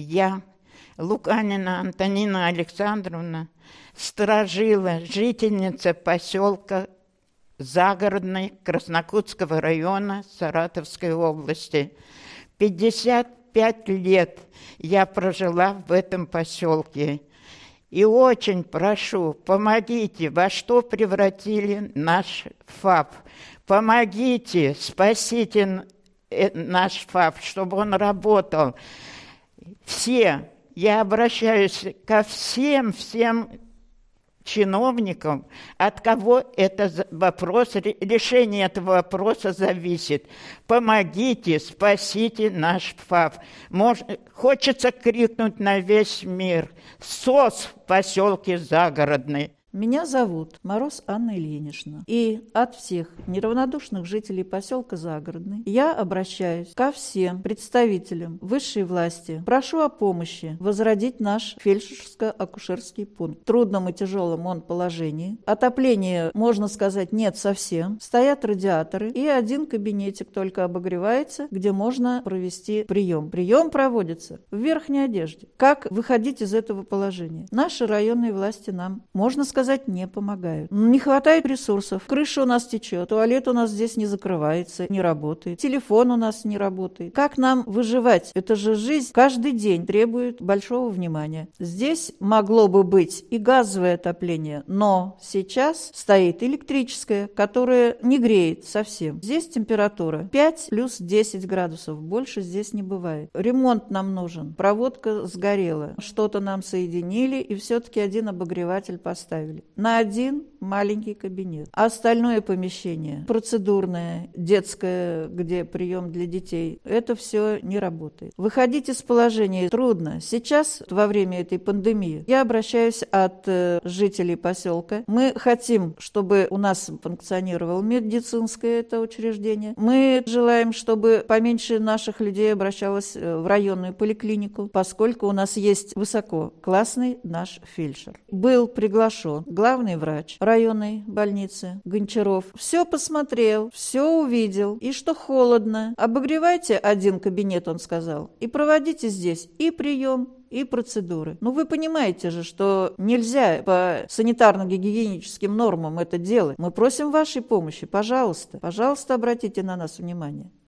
я, Луканина Антонина Александровна, сторожила, жительница поселка загородной Краснокутского района Саратовской области. 55 лет я прожила в этом поселке. И очень прошу, помогите, во что превратили наш ФАП. Помогите, спасите э, наш ФАП, чтобы он работал все, я обращаюсь ко всем, всем чиновникам, от кого это вопрос, решение этого вопроса зависит. Помогите, спасите наш ФАВ. Мож, хочется крикнуть на весь мир. СОС в поселке Загородный. Меня зовут Мороз Анна Ильинична. И от всех неравнодушных жителей поселка Загородный я обращаюсь ко всем представителям высшей власти. Прошу о помощи возродить наш фельдшерско-акушерский пункт. В трудном и тяжелом он положении. Отопления, можно сказать, нет совсем. Стоят радиаторы и один кабинетик только обогревается, где можно провести прием. Прием проводится в верхней одежде. Как выходить из этого положения? Наши районные власти нам, можно сказать, сказать, не помогают. Не хватает ресурсов. Крыша у нас течет, туалет у нас здесь не закрывается, не работает, телефон у нас не работает. Как нам выживать? Это же жизнь каждый день требует большого внимания. Здесь могло бы быть и газовое отопление, но сейчас стоит электрическое, которое не греет совсем. Здесь температура 5 плюс 10 градусов. Больше здесь не бывает. Ремонт нам нужен. Проводка сгорела. Что-то нам соединили и все-таки один обогреватель поставили оставили. На один маленький кабинет. А остальное помещение, процедурное, детское, где прием для детей, это все не работает. Выходить из положения трудно. Сейчас, во время этой пандемии, я обращаюсь от э, жителей поселка. Мы хотим, чтобы у нас функционировало медицинское это учреждение. Мы желаем, чтобы поменьше наших людей обращалось э, в районную поликлинику, поскольку у нас есть высоко классный наш фельдшер. Был приглашен Главный врач районной больницы Гончаров все посмотрел, все увидел, и что холодно. Обогревайте один кабинет, он сказал, и проводите здесь и прием, и процедуры. Ну, вы понимаете же, что нельзя по санитарно-гигиеническим нормам это делать. Мы просим вашей помощи, пожалуйста. Пожалуйста, обратите на нас внимание.